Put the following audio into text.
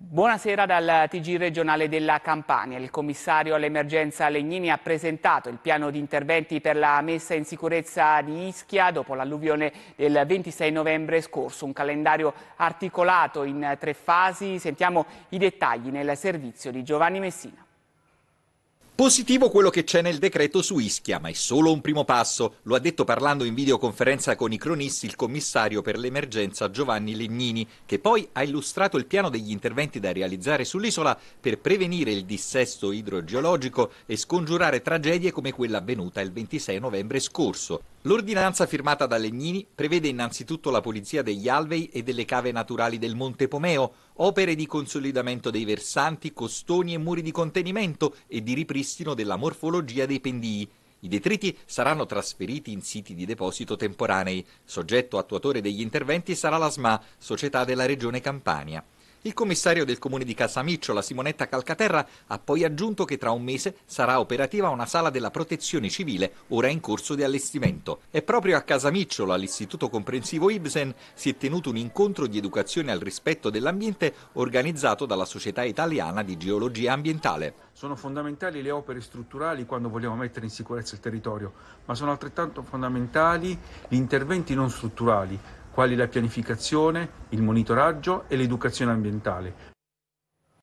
Buonasera dal TG regionale della Campania. Il commissario all'emergenza Legnini ha presentato il piano di interventi per la messa in sicurezza di Ischia dopo l'alluvione del 26 novembre scorso. Un calendario articolato in tre fasi. Sentiamo i dettagli nel servizio di Giovanni Messina. Positivo quello che c'è nel decreto su Ischia, ma è solo un primo passo. Lo ha detto parlando in videoconferenza con i cronisti il commissario per l'emergenza Giovanni Legnini, che poi ha illustrato il piano degli interventi da realizzare sull'isola per prevenire il dissesto idrogeologico e scongiurare tragedie come quella avvenuta il 26 novembre scorso. L'ordinanza firmata da Legnini prevede innanzitutto la pulizia degli alvei e delle cave naturali del Monte Pomeo, opere di consolidamento dei versanti, costoni e muri di contenimento e di ripristino della morfologia dei pendii. I detriti saranno trasferiti in siti di deposito temporanei. Soggetto attuatore degli interventi sarà la SMA, Società della Regione Campania. Il commissario del comune di Casamicciola, Simonetta Calcaterra, ha poi aggiunto che tra un mese sarà operativa una sala della protezione civile, ora in corso di allestimento. E proprio a Casamicciola, all'Istituto Comprensivo Ibsen, si è tenuto un incontro di educazione al rispetto dell'ambiente organizzato dalla Società Italiana di Geologia Ambientale. Sono fondamentali le opere strutturali quando vogliamo mettere in sicurezza il territorio, ma sono altrettanto fondamentali gli interventi non strutturali, quali la pianificazione, il monitoraggio e l'educazione ambientale.